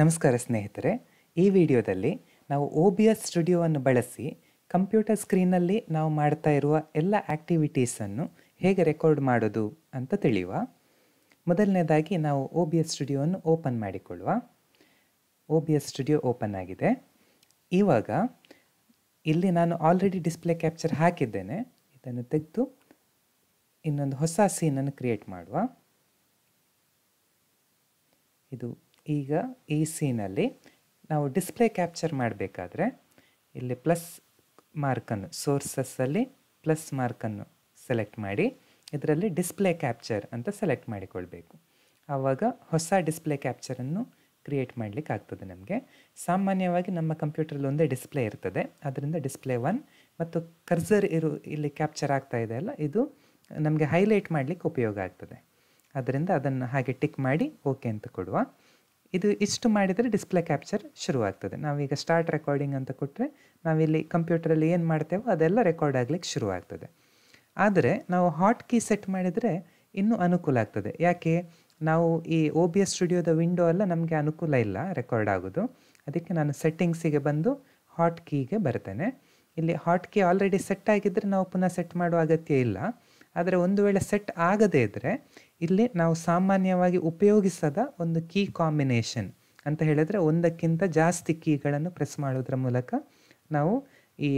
ನಮಸ್ಕಾರ ಸ್ನೇಹಿತರೆ ಈ ವಿಡಿಯೋದಲ್ಲಿ ನಾವು ಓ ಬಿ ಎಸ್ ಸ್ಟುಡಿಯೋವನ್ನು ಬಳಸಿ ಕಂಪ್ಯೂಟರ್ ಸ್ಕ್ರೀನಲ್ಲಿ ನಾವು ಮಾಡ್ತಾ ಇರುವ ಎಲ್ಲ ಆ್ಯಕ್ಟಿವಿಟೀಸನ್ನು ಹೇಗೆ ರೆಕಾರ್ಡ್ ಮಾಡೋದು ಅಂತ ತಿಳಿಯುವ ಮೊದಲನೇದಾಗಿ ನಾವು ಓ ಬಿ ಎಸ್ ಸ್ಟುಡಿಯೋವನ್ನು ಓಪನ್ ಮಾಡಿಕೊಳ್ಳುವ O B S studio open ಆಗಿದೆ ಇವಾಗ ಇಲ್ಲಿ ನಾನು ಆಲ್ರೆಡಿ ಡಿಸ್ಪ್ಲೇ ಕ್ಯಾಪ್ಚರ್ ಹಾಕಿದ್ದೇನೆ ಇದನ್ನು ತೆಗೆದು ಇನ್ನೊಂದು ಹೊಸ ಸೀನನ್ನು ಕ್ರಿಯೇಟ್ ಮಾಡುವ ಇದು ಈಗ ಈ ಸೀನಲ್ಲಿ ನಾವು ಡಿಸ್ಪ್ಲೇ ಕ್ಯಾಪ್ಚರ್ ಮಾಡಬೇಕಾದ್ರೆ ಇಲ್ಲಿ ಪ್ಲಸ್ ಮಾರ್ಕನ್ನು ಸೋರ್ಸಸ್ಸಲ್ಲಿ ಪ್ಲಸ್ ಮಾರ್ಕನ್ನು ಸೆಲೆಕ್ಟ್ ಮಾಡಿ ಇದರಲ್ಲಿ ಡಿಸ್ಪ್ಲೇ ಕ್ಯಾಪ್ಚರ್ ಅಂತ ಸೆಲೆಕ್ಟ್ ಮಾಡಿಕೊಳ್ಬೇಕು ಆವಾಗ ಹೊಸ ಡಿಸ್ಪ್ಲೇ ಕ್ಯಾಪ್ಚರನ್ನು ಕ್ರಿಯೇಟ್ ಮಾಡಲಿಕ್ಕೆ ಆಗ್ತದೆ ನಮಗೆ ಸಾಮಾನ್ಯವಾಗಿ ನಮ್ಮ ಕಂಪ್ಯೂಟರಲ್ಲಿ ಒಂದೇ ಡಿಸ್ಪ್ಲೇ ಇರ್ತದೆ ಅದರಿಂದ ಡಿಸ್ಪ್ಲೇ ಒನ್ ಮತ್ತು ಕರ್ಸರ್ ಇರು ಇಲ್ಲಿ ಕ್ಯಾಪ್ಚರ್ ಆಗ್ತಾ ಇದೆ ಅಲ್ಲ ಇದು ನಮಗೆ ಹೈಲೈಟ್ ಮಾಡಲಿಕ್ಕೆ ಉಪಯೋಗ ಆಗ್ತದೆ ಅದರಿಂದ ಅದನ್ನು ಹಾಗೆ ಟಿಕ್ ಮಾಡಿ ಓಕೆ ಅಂತ ಕೊಡುವ ಇದು ಇಷ್ಟು ಮಾಡಿದರೆ ಡಿಸ್ಪ್ಲೇ ಕ್ಯಾಪ್ಚರ್ ಶುರುವಾಗ್ತದೆ ನಾವೀಗ ಸ್ಟಾರ್ಟ್ ರೆಕಾರ್ಡಿಂಗ್ ಅಂತ ಕೊಟ್ಟರೆ ನಾವಿಲ್ಲಿ ಕಂಪ್ಯೂಟರಲ್ಲಿ ಏನು ಮಾಡ್ತೇವೋ ಅದೆಲ್ಲ ರೆಕಾರ್ಡ್ ಆಗ್ಲಿಕ್ಕೆ ಶುರುವಾಗ್ತದೆ ಆದರೆ ನಾವು ಹಾಟ್ ಕೀ ಸೆಟ್ ಮಾಡಿದರೆ ಇನ್ನೂ ಅನುಕೂಲ ಆಗ್ತದೆ ಯಾಕೆ ನಾವು ಈ ಓ ಬಿ ಎಸ್ ಸ್ಟುಡಿಯೋದ ವಿಂಡೋ ಎಲ್ಲ ನಮಗೆ ಅನುಕೂಲ ಇಲ್ಲ ರೆಕಾರ್ಡ್ ಆಗೋದು ಅದಕ್ಕೆ ನಾನು ಸೆಟ್ಟಿಂಗ್ಸಿಗೆ ಬಂದು ಹಾಟ್ ಕೀಗೆ ಬರ್ತೇನೆ ಇಲ್ಲಿ ಹಾಟ್ ಕೀ ಆಲ್ರೆಡಿ ಸೆಟ್ ಆಗಿದ್ದರೆ ನಾವು ಪುನಃ ಸೆಟ್ ಮಾಡುವ ಅಗತ್ಯ ಇಲ್ಲ ಆದರೆ ಒಂದು ವೇಳೆ ಸೆಟ್ ಆಗದೇ ಇದ್ದರೆ ಇಲ್ಲಿ ನಾವು ಸಾಮಾನ್ಯವಾಗಿ ಉಪಯೋಗಿಸದ ಒಂದು ಕೀ ಕಾಂಬಿನೇಷನ್ ಅಂತ ಹೇಳಿದರೆ ಒಂದಕ್ಕಿಂತ ಜಾಸ್ತಿ ಕೀಗಳನ್ನು ಪ್ರೆಸ್ ಮಾಡೋದ್ರ ಮೂಲಕ ನಾವು ಈ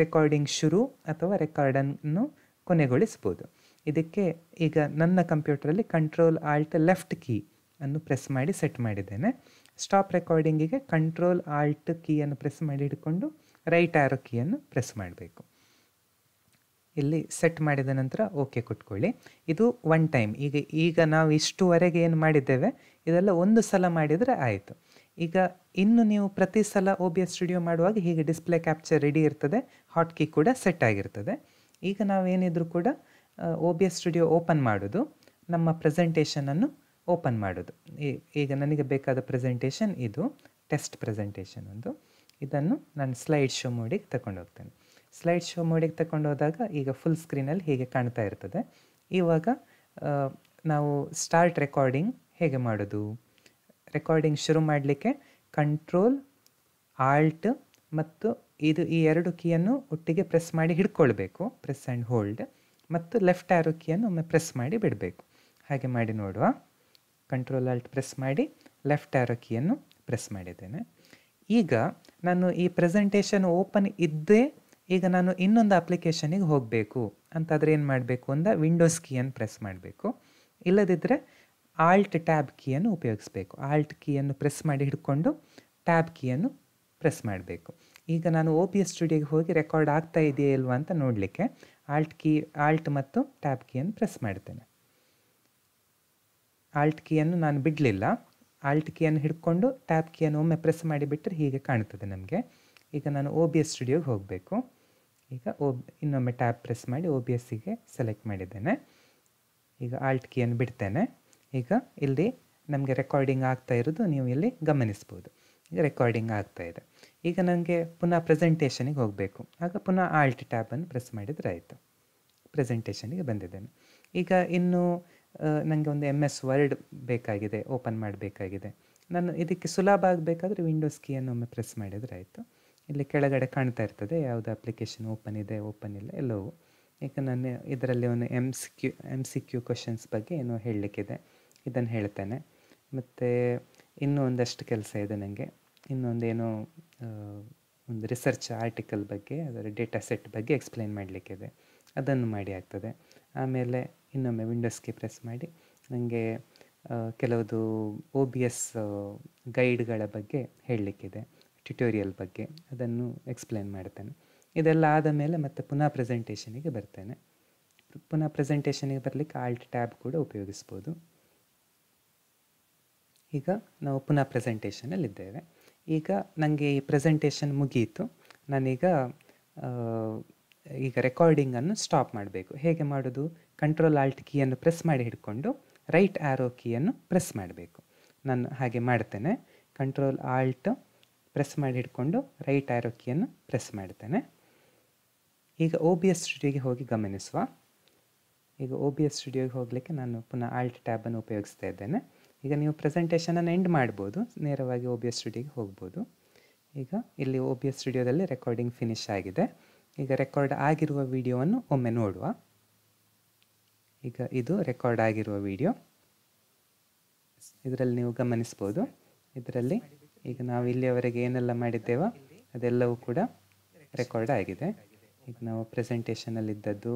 ರೆಕಾರ್ಡಿಂಗ್ ಶುರು ಅಥವಾ ರೆಕಾರ್ಡನ್ನು ಕೊನೆಗೊಳಿಸ್ಬೋದು ಇದಕ್ಕೆ ಈಗ ನನ್ನ ಕಂಪ್ಯೂಟರಲ್ಲಿ ಕಂಟ್ರೋಲ್ ಆಲ್ಟ್ ಲೆಫ್ಟ್ ಕೀ ಅನ್ನು ಪ್ರೆಸ್ ಮಾಡಿ ಸೆಟ್ ಮಾಡಿದ್ದೇನೆ ಸ್ಟಾಪ್ ರೆಕಾರ್ಡಿಂಗಿಗೆ ಕಂಟ್ರೋಲ್ ಆಲ್ಟ್ ಕೀಯನ್ನು ಪ್ರೆಸ್ ಮಾಡಿ ಹಿಡ್ಕೊಂಡು ರೈಟ್ ಆರೋ ಕೀಯನ್ನು ಪ್ರೆಸ್ ಮಾಡಬೇಕು ಇಲ್ಲಿ ಸೆಟ್ ಮಾಡಿದ ನಂತರ ಓಕೆ ಕೊಟ್ಕೊಳ್ಳಿ ಇದು ಒನ್ ಟೈಮ್ ಈಗ ಈಗ ನಾವು ಇಷ್ಟುವರೆಗೆ ಏನು ಮಾಡಿದ್ದೇವೆ ಇದೆಲ್ಲ ಒಂದು ಸಲ ಮಾಡಿದರೆ ಆಯಿತು ಈಗ ಇನ್ನು ನೀವು ಪ್ರತಿ ಸಲ ಒ ಬಿ ಎಸ್ ಸ್ಟುಡಿಯೋ ಮಾಡುವಾಗ ಹೀಗೆ ಡಿಸ್ಪ್ಲೇ ಕ್ಯಾಪ್ಚರ್ ರೆಡಿ ಇರ್ತದೆ ಹಾಟ್ ಕೀ ಕೂಡ ಸೆಟ್ ಆಗಿರ್ತದೆ ಈಗ ನಾವೇನಿದ್ರು ಕೂಡ O B S studio open ಮಾಡೋದು ನಮ್ಮ ಪ್ರೆಸೆಂಟೇಷನನ್ನು ಓಪನ್ ಮಾಡೋದು ಈಗ ನನಗೆ ಬೇಕಾದ ಪ್ರೆಸೆಂಟೇಷನ್ ಇದು ಟೆಸ್ಟ್ ಪ್ರೆಸೆಂಟೇಷನ್ ಒಂದು ಇದನ್ನು ನಾನು ಸ್ಲೈಡ್ ಶೋ ತಗೊಂಡು ತಗೊಂಡೋಗ್ತೇನೆ ಸ್ಲೈಡ್ ಶೋ ಮೋಡಿಗೆ ತಗೊಂಡು ಹೋದಾಗ ಈಗ ಫುಲ್ ಸ್ಕ್ರೀನಲ್ಲಿ ಹೀಗೆ ಕಾಣ್ತಾ ಇರ್ತದೆ ಇವಾಗ ನಾವು ಸ್ಟಾರ್ಟ್ ರೆಕಾರ್ಡಿಂಗ್ ಹೇಗೆ ಮಾಡೋದು ರೆಕಾರ್ಡಿಂಗ್ ಶುರು ಮಾಡಲಿಕ್ಕೆ ಕಂಟ್ರೋಲ್ ಆಲ್ಟ್ ಮತ್ತು ಇದು ಈ ಎರಡು ಕೀಯನ್ನು ಒಟ್ಟಿಗೆ ಪ್ರೆಸ್ ಮಾಡಿ ಹಿಡ್ಕೊಳ್ಬೇಕು ಪ್ರೆಸ್ ಆ್ಯಂಡ್ ಹೋಲ್ಡ್ ಮತ್ತು ಲೆಫ್ಟ್ ಆ್ಯರೋ ಕೀಯನ್ನು ಒಮ್ಮೆ ಪ್ರೆಸ್ ಮಾಡಿ ಬಿಡಬೇಕು ಹಾಗೆ ಮಾಡಿ ನೋಡುವ ಕಂಟ್ರೋಲ್ ಆಲ್ಟ್ ಪ್ರೆಸ್ ಮಾಡಿ ಲೆಫ್ಟ್ ಆರೋ ಕೀಯನ್ನು ಪ್ರೆಸ್ ಮಾಡಿದ್ದೇನೆ ಈಗ ನಾನು ಈ ಪ್ರೆಸೆಂಟೇಷನ್ ಓಪನ್ ಇದ್ದೇ ಈಗ ನಾನು ಇನ್ನೊಂದು ಅಪ್ಲಿಕೇಶನಿಗೆ ಹೋಗಬೇಕು ಅಂತಾದರೆ ಏನು ಮಾಡಬೇಕು ಅಂದ ವಿಂಡೋಸ್ ಕೀಯನ್ನು ಪ್ರೆಸ್ ಮಾಡಬೇಕು ಇಲ್ಲದಿದ್ದರೆ ಆಲ್ಟ್ ಟ್ಯಾಬ್ ಕೀಯನ್ನು ಉಪಯೋಗಿಸ್ಬೇಕು ಆಲ್ಟ್ ಕೀಯನ್ನು ಪ್ರೆಸ್ ಮಾಡಿ ಹಿಡ್ಕೊಂಡು ಟ್ಯಾಬ್ ಕೀಯನ್ನು ಪ್ರೆಸ್ ಮಾಡಬೇಕು ಈಗ ನಾನು ಓ ಪಿ ಎಸ್ ಸ್ಟುಡಿಯೋಗೆ ಹೋಗಿ ರೆಕಾರ್ಡ್ ಆಗ್ತಾ ಇದೆಯಾ ಇಲ್ವಾ ಅಂತ ನೋಡಲಿಕ್ಕೆ ಆಲ್ಟ್ ಕೀ ಆಲ್ಟ್ ಮತ್ತು ಟ್ಯಾಬ್ ಕೀಯನ್ನು ಪ್ರೆಸ್ ಮಾಡ್ತೇನೆ ಆಲ್ಟ್ ಕೀಯನ್ನು ನಾನು ಬಿಡಲಿಲ್ಲ ಆಲ್ಟ್ ಕೀಯನ್ನು ಹಿಡ್ಕೊಂಡು ಟ್ಯಾಬ್ ಕೀಯನ್ನು ಒಮ್ಮೆ ಪ್ರೆಸ್ ಮಾಡಿಬಿಟ್ರೆ ಹೀಗೆ ಕಾಣ್ತದೆ ನಮಗೆ ಈಗ ನಾನು ಓ ಬಿ ಎಸ್ ಸ್ಟುಡಿಯೋಗೆ ಹೋಗಬೇಕು ಈಗ ಓ ಇನ್ನೊಮ್ಮೆ ಟ್ಯಾಬ್ ಪ್ರೆಸ್ ಮಾಡಿ ಒ ಬಿ ಸಿಗೆ ಸೆಲೆಕ್ಟ್ ಮಾಡಿದ್ದೇನೆ ಈಗ ಆಲ್ಟ್ ಕೀಯನ್ನು ಬಿಡ್ತೇನೆ ಈಗ ಇಲ್ಲಿ ನಮಗೆ ರೆಕಾರ್ಡಿಂಗ್ ಆಗ್ತಾ ಇರೋದು ನೀವು ಇಲ್ಲಿ ಗಮನಿಸ್ಬೋದು ಈಗ ರೆಕಾರ್ಡಿಂಗ್ ಆಗ್ತಾ ಇದೆ ಈಗ ನನಗೆ ಪುನಃ ಪ್ರೆಸೆಂಟೇಷನಿಗೆ ಹೋಗಬೇಕು ಆಗ ಪುನಃ ಆಲ್ಟ್ ಟ್ಯಾಬನ್ನು ಪ್ರೆಸ್ ಮಾಡಿದರೆ ಆಯಿತು ಪ್ರೆಸೆಂಟೇಷನಿಗೆ ಬಂದಿದ್ದೇನೆ ಈಗ ಇನ್ನು ನನಗೆ ಒಂದು ಎಮ್ ಎಸ್ ವರ್ಡ್ ಬೇಕಾಗಿದೆ ಓಪನ್ ಮಾಡಬೇಕಾಗಿದೆ ನಾನು ಇದಕ್ಕೆ ಸುಲಭ ಆಗಬೇಕಾದ್ರೆ ವಿಂಡೋಸ್ ಕೀಯನ್ನು ಒಮ್ಮೆ ಪ್ರೆಸ್ ಮಾಡಿದರೆ ಆಯಿತು ಇಲ್ಲಿ ಕೆಳಗಡೆ ಕಾಣ್ತಾ ಇರ್ತದೆ ಯಾವುದು ಅಪ್ಲಿಕೇಶನ್ ಓಪನ್ ಇದೆ ಓಪನ್ ಇಲ್ಲ ಎಲ್ಲವೂ ಈಗ ನಾನು ಇದರಲ್ಲಿ ಒಂದು M C Q M C Q questions ಬಗ್ಗೆ ಏನೋ ಹೇಳಲಿಕ್ಕಿದೆ ಇದನ್ನು ಹೇಳ್ತೇನೆ ಮತ್ತು ಇನ್ನೂ ಒಂದಷ್ಟು ಕೆಲಸ ಇದೆ ನನಗೆ ಇನ್ನೊಂದೇನೋ ಒಂದು ರಿಸರ್ಚ್ ಆರ್ಟಿಕಲ್ ಬಗ್ಗೆ ಅದರ ಡೇಟಾ ಸೆಟ್ ಬಗ್ಗೆ ಎಕ್ಸ್ಪ್ಲೇನ್ ಮಾಡಲಿಕ್ಕಿದೆ ಅದನ್ನು ಮಾಡಿ ಆಗ್ತದೆ ಆಮೇಲೆ ಇನ್ನೊಮ್ಮೆ ವಿಂಡೋಸ್ಗೆ ಪ್ರೆಸ್ ಮಾಡಿ ನನಗೆ ಕೆಲವೊಂದು ಓ ಬಿ ಎಸ್ ಗೈಡ್ಗಳ ಬಗ್ಗೆ ಹೇಳಲಿಕ್ಕಿದೆ ಟ್ಯುಟೋರಿಯಲ್ ಬಗ್ಗೆ ಅದನ್ನು ಎಕ್ಸ್ಪ್ಲೇನ್ ಮಾಡ್ತೇನೆ ಇದೆಲ್ಲ ಆದ ಮೇಲೆ ಮತ್ತೆ ಪುನಃ ಪ್ರೆಸೆಂಟೇಷನಿಗೆ ಬರ್ತೇನೆ ಪುನಃ ಪ್ರೆಸೆಂಟೇಷನಿಗೆ ಬರಲಿಕ್ಕೆ ಆಲ್ಟ್ ಟ್ಯಾಬ್ ಕೂಡ ಉಪಯೋಗಿಸ್ಬೋದು ಈಗ ನಾವು ಪುನಃ ಪ್ರೆಸೆಂಟೇಷನಲ್ಲಿದ್ದೇವೆ ಈಗ ನನಗೆ ಈ ಪ್ರೆಸೆಂಟೇಷನ್ ಮುಗಿಯಿತು ನಾನೀಗ ಈಗ ರೆಕಾರ್ಡಿಂಗನ್ನು ಸ್ಟಾಪ್ ಮಾಡಬೇಕು ಹೇಗೆ ಮಾಡೋದು ಕಂಟ್ರೋಲ್ ಆಲ್ಟ್ ಕೀಯನ್ನು ಪ್ರೆಸ್ ಮಾಡಿ ಹಿಡ್ಕೊಂಡು ರೈಟ್ ಆ್ಯರೋ ಕೀಯನ್ನು ಪ್ರೆಸ್ ಮಾಡಬೇಕು ನಾನು ಹಾಗೆ ಮಾಡ್ತೇನೆ ಕಂಟ್ರೋಲ್ ಆಲ್ಟ್ ಪ್ರೆಸ್ ಮಾಡಿ ಹಿಡ್ಕೊಂಡು ರೈಟ್ ಆರೋಕಿಯನ್ನು ಪ್ರೆಸ್ ಮಾಡ್ತೇನೆ ಈಗ ಓ ಬಿ ಎಸ್ ಸ್ಟುಡಿಯೋಗೆ ಹೋಗಿ ಗಮನಿಸುವ ಈಗ ಓ ಬಿ ಎಸ್ ಸ್ಟುಡಿಯೋಗೆ ಹೋಗಲಿಕ್ಕೆ ನಾನು ಪುನಃ ಆಲ್ಟ್ ಟ್ಯಾಬನ್ನು ಉಪಯೋಗಿಸ್ತಾ ಇದ್ದೇನೆ ಈಗ ನೀವು ಪ್ರೆಸೆಂಟೇಷನನ್ನು ಎಂಡ್ ಮಾಡ್ಬೋದು ನೇರವಾಗಿ ಓ ಬಿ ಎಸ್ ಸ್ಟುಡಿಯೋಗೆ ಹೋಗ್ಬೋದು ಈಗ ಇಲ್ಲಿ ಓ ಬಿ ಎಸ್ ಸ್ಟುಡಿಯೋದಲ್ಲಿ ರೆಕಾರ್ಡಿಂಗ್ ಫಿನಿಶ್ ಆಗಿದೆ ಈಗ ರೆಕಾರ್ಡ್ ಆಗಿರುವ ವಿಡಿಯೋವನ್ನು ಒಮ್ಮೆ ನೋಡುವ ಈಗ ಇದು ರೆಕಾರ್ಡ್ ಆಗಿರುವ ವಿಡಿಯೋ ಇದರಲ್ಲಿ ನೀವು ಗಮನಿಸ್ಬೋದು ಇದರಲ್ಲಿ ಈಗ ನಾವು ಇಲ್ಲಿಯವರೆಗೆ ಏನೆಲ್ಲ ಮಾಡಿದ್ದೇವೋ ಅದೆಲ್ಲವೂ ಕೂಡ ರೆಕಾರ್ಡ್ ಆಗಿದೆ ಈಗ ನಾವು ಪ್ರೆಸೆಂಟೇಷನಲ್ಲಿದ್ದದ್ದು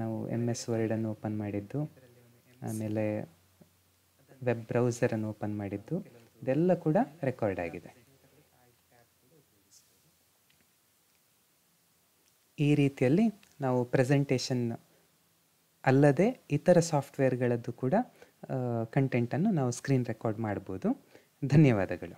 ನಾವು ಎಮ್ ಎಸ್ ವರ್ಡನ್ನು ಓಪನ್ ಮಾಡಿದ್ದು ಆಮೇಲೆ ವೆಬ್ ಬ್ರೌಸರನ್ನು ಓಪನ್ ಮಾಡಿದ್ದು ಇದೆಲ್ಲ ಕೂಡ ರೆಕಾರ್ಡ್ ಆಗಿದೆ ಈ ರೀತಿಯಲ್ಲಿ ನಾವು ಪ್ರೆಸೆಂಟೇಷನ್ ಅಲ್ಲದೆ ಇತರ ಸಾಫ್ಟ್ವೇರ್ಗಳದ್ದು ಕೂಡ ಕಂಟೆಂಟನ್ನು ನಾವು ಸ್ಕ್ರೀನ್ ರೆಕಾರ್ಡ್ ಮಾಡ್ಬೋದು ಧನ್ಯವಾದಗಳು